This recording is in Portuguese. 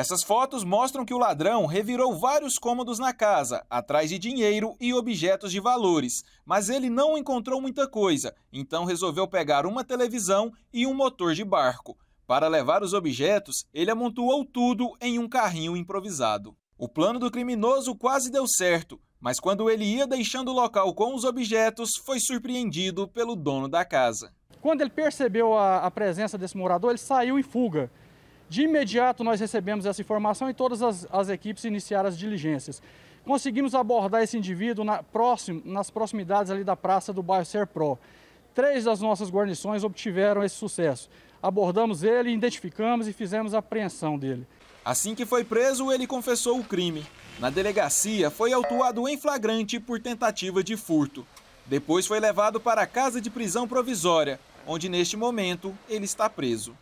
Essas fotos mostram que o ladrão revirou vários cômodos na casa, atrás de dinheiro e objetos de valores, mas ele não encontrou muita coisa, então resolveu pegar uma televisão e um motor de barco. Para levar os objetos, ele amontoou tudo em um carrinho improvisado. O plano do criminoso quase deu certo, mas quando ele ia deixando o local com os objetos, foi surpreendido pelo dono da casa. Quando ele percebeu a, a presença desse morador, ele saiu em fuga. De imediato nós recebemos essa informação e todas as, as equipes iniciaram as diligências. Conseguimos abordar esse indivíduo na, próximo, nas proximidades ali da praça do bairro Serpro. Três das nossas guarnições obtiveram esse sucesso. Abordamos ele, identificamos e fizemos a apreensão dele. Assim que foi preso, ele confessou o crime. Na delegacia, foi autuado em flagrante por tentativa de furto. Depois foi levado para a casa de prisão provisória, onde neste momento ele está preso.